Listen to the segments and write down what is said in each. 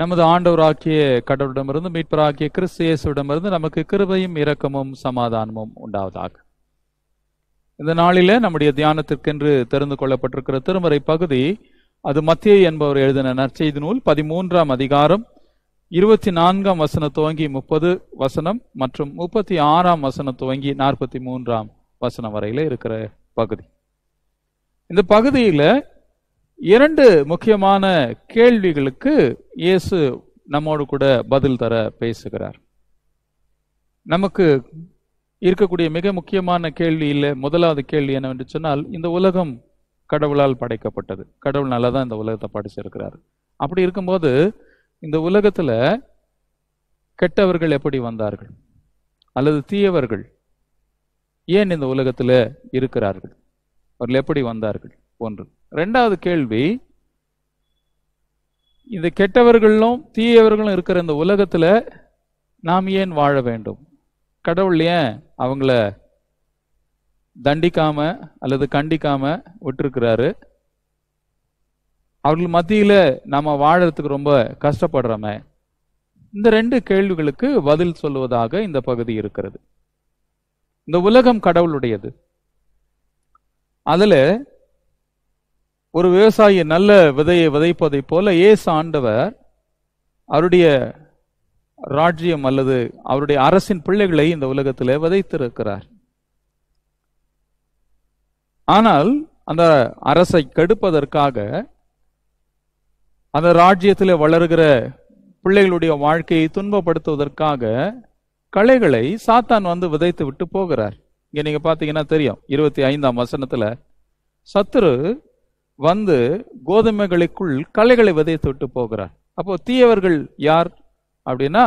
நமது ஆண்டவராக்கிய கடவுளிடமிருந்து மீட்பராக்கிய கிறிஸ்தியேசுவிடமிருந்து நமக்கு கிருபையும் இரக்கமும் சமாதானமும் உண்டாவதாக இந்த நாளில நம்முடைய தியானத்திற்கென்று தெரிந்து கொள்ளப்பட்டிருக்கிற திருமறை பகுதி அது மத்திய என்பவர் எழுதின நற்செய்தி நூல் பதிமூன்றாம் அதிகாரம் இருபத்தி நான்காம் வசனம் துவங்கி முப்பது வசனம் மற்றும் முப்பத்தி ஆறாம் வசனம் துவங்கி நாற்பத்தி மூன்றாம் வசனம் வரையில இருக்கிற பகுதி இந்த பகுதியில இரண்டு முக்கியமான கேள்விகளுக்கு இயேசு நம்மோடு கூட பதில் தர பேசுகிறார் நமக்கு இருக்கக்கூடிய மிக முக்கியமான கேள்வியில் முதலாவது கேள்வி என்னவென்று சொன்னால் இந்த உலகம் கடவுளால் படைக்கப்பட்டது கடவுள் நல்லா தான் இந்த உலகத்தை படைச்சிருக்கிறார் அப்படி இருக்கும்போது இந்த உலகத்தில் கெட்டவர்கள் எப்படி வந்தார்கள் அல்லது தீயவர்கள் ஏன் இந்த உலகத்தில் இருக்கிறார்கள் அவர்கள் எப்படி வந்தார்கள் ஒன்று ரெண்டாவது கேள்வி இந்த கெட்டவர்களும் தீயவர்களும் இருக்கிற இந்த உலகத்தில் நாம் ஏன் வாழ வேண்டும் கடவுள் ஏன் அவங்கள தண்டிக்காம அல்லது கண்டிக்காம விட்டுருக்கிறாரு அவர்கள் மத்தியில் நாம் வாழறதுக்கு ரொம்ப கஷ்டப்படுறோமே இந்த ரெண்டு கேள்விகளுக்கு பதில் சொல்லுவதாக இந்த பகுதி இருக்கிறது இந்த உலகம் கடவுளுடையது அதில் ஒரு விவசாயி நல்ல விதையை விதைப்பதை போல ஏசு ஆண்டவர் அவருடைய ராஜ்யம் அல்லது அவருடைய அரசின் பிள்ளைகளை இந்த உலகத்திலே விதைத்திருக்கிறார் ஆனால் அந்த அரசை கெடுப்பதற்காக அந்த ராஜ்யத்தில் வளர்கிற பிள்ளைகளுடைய வாழ்க்கையை துன்பப்படுத்துவதற்காக கலைகளை சாத்தான் வந்து விதைத்து விட்டு போகிறார் இங்க நீங்க பார்த்தீங்கன்னா தெரியும் இருபத்தி ஐந்தாம் வசனத்துல சத்துரு வந்து கோதுமைகளுக்குள் கலைகளை விதைத்துட்டு போகிறார் அப்போ தீயவர்கள் யார் அப்படின்னா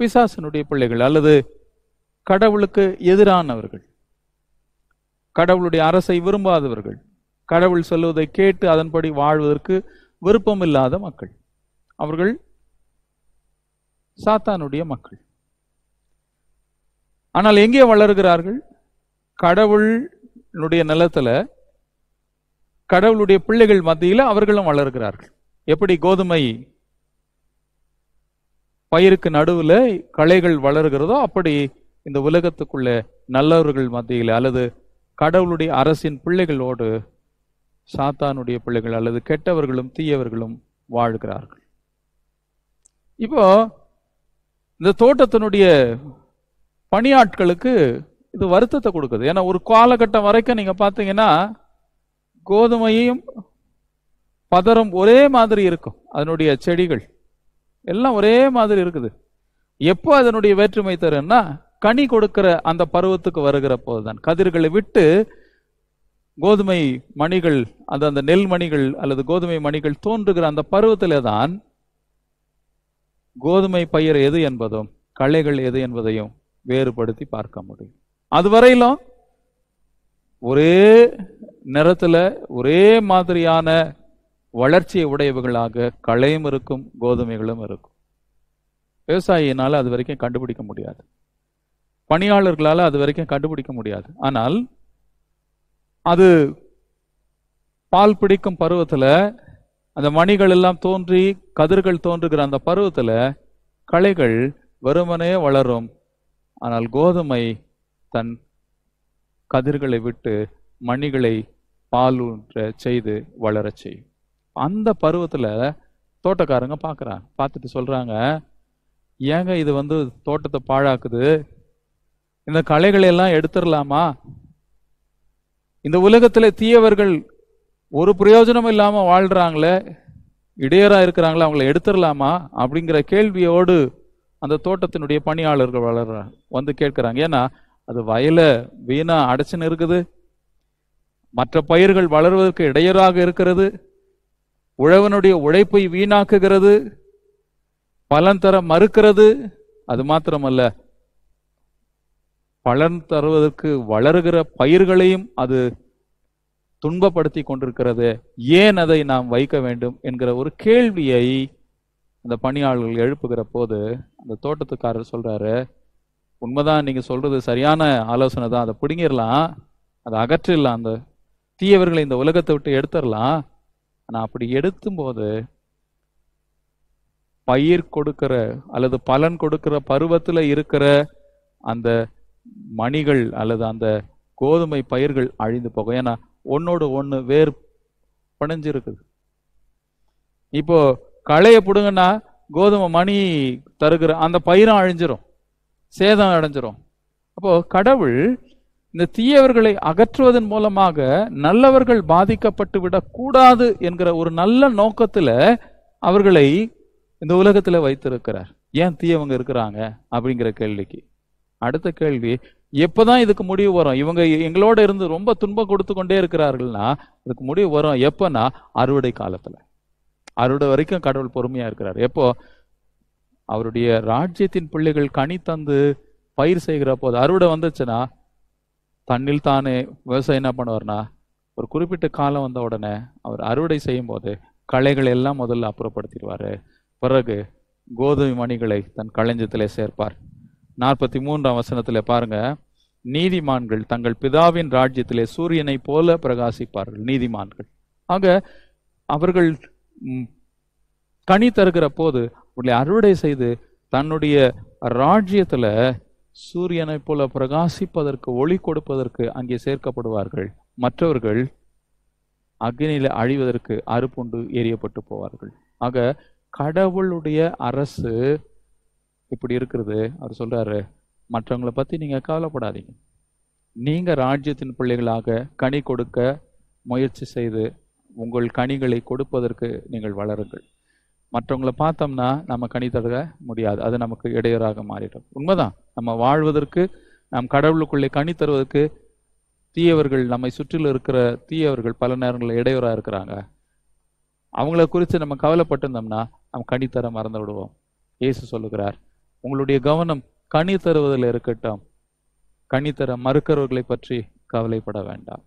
பிசாசனுடைய பிள்ளைகள் அல்லது கடவுளுக்கு எதிரானவர்கள் கடவுளுடைய அரசை விரும்பாதவர்கள் கடவுள் சொல்வதை கேட்டு அதன்படி வாழ்வதற்கு விருப்பம் இல்லாத மக்கள் அவர்கள் சாத்தானுடைய மக்கள் ஆனால் எங்கே வளர்கிறார்கள் கடவுளுடைய நிலத்தில் கடவுளுடைய பிள்ளைகள் மத்தியில் அவர்களும் வளர்கிறார்கள் எப்படி கோதுமை பயிருக்கு நடுவில் களைகள் வளர்கிறதோ அப்படி இந்த உலகத்துக்குள்ள நல்லவர்கள் மத்தியில் அல்லது கடவுளுடைய அரசின் பிள்ளைகளோடு சாத்தானுடைய பிள்ளைகள் அல்லது கெட்டவர்களும் தீயவர்களும் வாழ்கிறார்கள் இப்போ இந்த தோட்டத்தினுடைய பணியாட்களுக்கு இது வருத்தத்தை கொடுக்குது ஏன்னா ஒரு காலகட்டம் வரைக்கும் நீங்கள் பார்த்தீங்கன்னா கோதுமையும் பதரும் ஒரே மாதிரி இருக்கும் அதனுடைய செடிகள் எல்லாம் ஒரே மாதிரி இருக்குது எப்போ அதனுடைய வேற்றுமை தருன்னா கனி கொடுக்கிற அந்த பருவத்துக்கு வருகிற போதுதான் கதிர்களை விட்டு கோதுமை மணிகள் அந்த அந்த நெல் மணிகள் அல்லது கோதுமை மணிகள் தோன்றுகிற அந்த பருவத்திலே தான் கோதுமை பயிர் எது என்பதும் களைகள் எது என்பதையும் வேறுபடுத்தி பார்க்க முடியும் அதுவரையிலும் ஒரே நிறத்தில் ஒரே மாதிரியான வளர்ச்சியை உடையவர்களாக களையும் இருக்கும் கோதுமைகளும் இருக்கும் விவசாயினால் அது வரைக்கும் கண்டுபிடிக்க முடியாது பணியாளர்களால் அது வரைக்கும் கண்டுபிடிக்க முடியாது ஆனால் அது பால் பிடிக்கும் பருவத்தில் அந்த மணிகள் எல்லாம் தோன்றி கதிர்கள் தோன்றுகிற அந்த பருவத்தில் களைகள் வெறுமனே வளரும் ஆனால் கோதுமை தன் கதிர்களை விட்டு மணிகளை பாலூன்ற செய்து வளர செய்யும் அந்த பருவத்தில் தோட்டக்காரங்க பார்க்குறாங்க பார்த்துட்டு சொல்கிறாங்க ஏங்க இது வந்து தோட்டத்தை பாழாக்குது இந்த கலைகளை எல்லாம் எடுத்துடலாமா இந்த உலகத்தில் தீயவர்கள் ஒரு பிரயோஜனம் இல்லாமல் வாழ்கிறாங்களே இடையராக இருக்கிறாங்களே அவங்கள எடுத்துடலாமா அப்படிங்கிற கேள்வியோடு அந்த தோட்டத்தினுடைய பணியாளர்கள் வளர்கிறாங்க வந்து கேட்குறாங்க ஏன்னா அது வயலை வீணாக அடைச்சின்னு இருக்குது மற்ற பயிர்கள் வளர்வதற்கு இடையூறாக இருக்கிறது உழவனுடைய உழைப்பை வீணாக்குகிறது பலன் தர மறுக்கிறது அது மாத்திரமல்ல பலன் தருவதற்கு வளர்கிற பயிர்களையும் அது துன்பப்படுத்தி கொண்டிருக்கிறது ஏன் அதை நாம் வைக்க வேண்டும் என்கிற ஒரு கேள்வியை அந்த பணியாளர்கள் எழுப்புகிற போது அந்த தோட்டத்துக்காரர் சொல்றாரு உண்மைதான் நீங்க சொல்றது சரியான ஆலோசனை தான் அதை பிடுங்கிடலாம் அதை அகற்றிடலாம் அந்த தீயவர்களை இந்த உலகத்தை விட்டு எடுத்துடலாம் ஆனால் அப்படி எடுத்தும் போது பயிர் கொடுக்கிற அல்லது பலன் கொடுக்கிற பருவத்தில் இருக்கிற அந்த மணிகள் அல்லது அந்த கோதுமை பயிர்கள் அழிந்து போகும் ஏன்னா ஒன்னோடு ஒன்று வேர் பிணைஞ்சிருக்குது இப்போ களையை பிடுங்கன்னா கோதுமை மணி தருகிற அந்த பயிரும் அழிஞ்சிரும் சேதம் அடைஞ்சிரும் அப்போ கடவுள் இந்த தீயவர்களை அகற்றுவதன் மூலமாக நல்லவர்கள் பாதிக்கப்பட்டு விடக்கூடாது என்கிற ஒரு நல்ல நோக்கத்தில் அவர்களை இந்த உலகத்தில் வைத்திருக்கிறார் ஏன் தீயவங்க இருக்கிறாங்க அப்படிங்கிற கேள்விக்கு அடுத்த கேள்வி எப்போதான் இதுக்கு முடிவு வரும் இவங்க எங்களோட இருந்து ரொம்ப துன்பம் கொடுத்து கொண்டே இருக்கிறார்கள்னா இதுக்கு முடிவு வரும் எப்போனா அறுவடை காலத்தில் அறுவடை வரைக்கும் கடவுள் பொறுமையாக இருக்கிறார் எப்போ அவருடைய ராஜ்யத்தின் பிள்ளைகள் கனி தந்து பயிர் செய்கிற போது அறுவடை வந்துச்சுன்னா தன்னில் தானே விவசாயம் என்ன பண்ணுவார்னா ஒரு குறிப்பிட்ட காலம் வந்த உடனே அவர் அறுவடை செய்யும் போது களைகள் எல்லாம் முதல்ல அப்புறப்படுத்திடுவார் பிறகு கோதுமை மணிகளை தன் களஞ்சத்தில் சேர்ப்பார் நாற்பத்தி மூன்றாம் வசனத்தில் பாருங்க நீதிமான்கள் தங்கள் பிதாவின் ராஜ்யத்திலே சூரியனை போல பிரகாசிப்பார்கள் நீதிமான்கள் ஆக அவர்கள் கனி தருகிற போது அவர்களை அறுவடை செய்து தன்னுடைய ராஜ்யத்தில் சூரியனைப் போல பிரகாசிப்பதற்கு ஒளி கொடுப்பதற்கு அங்கே சேர்க்கப்படுவார்கள் மற்றவர்கள் அக்னியில் அழிவதற்கு அறுப்புண்டு எரியப்பட்டு போவார்கள் ஆக கடவுளுடைய அரசு இப்படி இருக்கிறது அவர் சொல்றாரு மற்றவங்களை பத்தி நீங்க கவலைப்படாதீங்க நீங்க ராஜ்யத்தின் பிள்ளைகளாக கனி கொடுக்க முயற்சி செய்து உங்கள் கனிகளை கொடுப்பதற்கு நீங்கள் வளருங்கள் மற்றவங்களை பார்த்தோம்னா நம்ம கணித்தத முடியாது அது நமக்கு இடையூறாக மாறிடும் உண்மைதான் நம்ம வாழ்வதற்கு நாம் கடவுளுக்குள்ளே கணி தருவதற்கு தீயவர்கள் நம்மை சுற்றில இருக்கிற தீயவர்கள் பல நேரங்களில் இடையூறாக இருக்கிறாங்க அவங்கள குறித்து நம்ம கவலைப்பட்டிருந்தோம்னா நம்ம கணித்தர மறந்து விடுவோம் இயேசு சொல்லுகிறார் உங்களுடைய கவனம் கனி தருவதில் இருக்கட்டும் கனி தர மறுக்கிறவர்களை பற்றி கவலைப்பட வேண்டாம்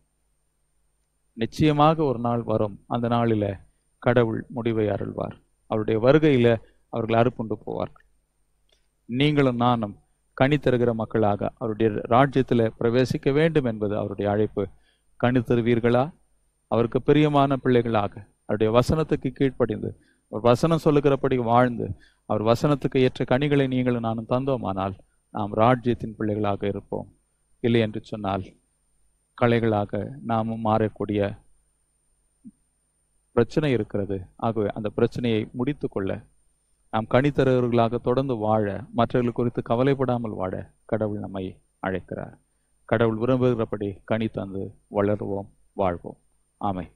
நிச்சயமாக ஒரு நாள் வரும் அந்த நாளில் கடவுள் முடிவை அருள்வார் அவருடைய வருகையில் அவர்கள் அறுப்புண்டு போவார்கள் நீங்களும் நானும் கனி தருகிற மக்களாக அவருடைய ராஜ்யத்தில் பிரவேசிக்க வேண்டும் என்பது அவருடைய அழைப்பு கனி தருவீர்களா அவருக்கு பிரியமான பிள்ளைகளாக அவருடைய வசனத்துக்கு கீழ்ப்படிந்து அவர் வசனம் சொல்லுகிறபடி வாழ்ந்து அவர் வசனத்துக்கு ஏற்ற கனிகளை நீங்களும் நானும் தந்தோமானால் நாம் ராஜ்யத்தின் பிள்ளைகளாக இருப்போம் இல்லை என்று சொன்னால் கலைகளாக நாமும் மாறக்கூடிய பிரச்சனை இருக்கிறது ஆகவே அந்த பிரச்சனையை முடித்து கொள்ள நாம் கணித்தரவர்களாக தொடர்ந்து வாழ மற்றவர்கள் குறித்து கவலைப்படாமல் வாழ கடவுள் நம்மை அழைக்கிறார் கடவுள் விரும்புகிறபடி கனி தந்து வளருவோம் வாழ்வோம் ஆமை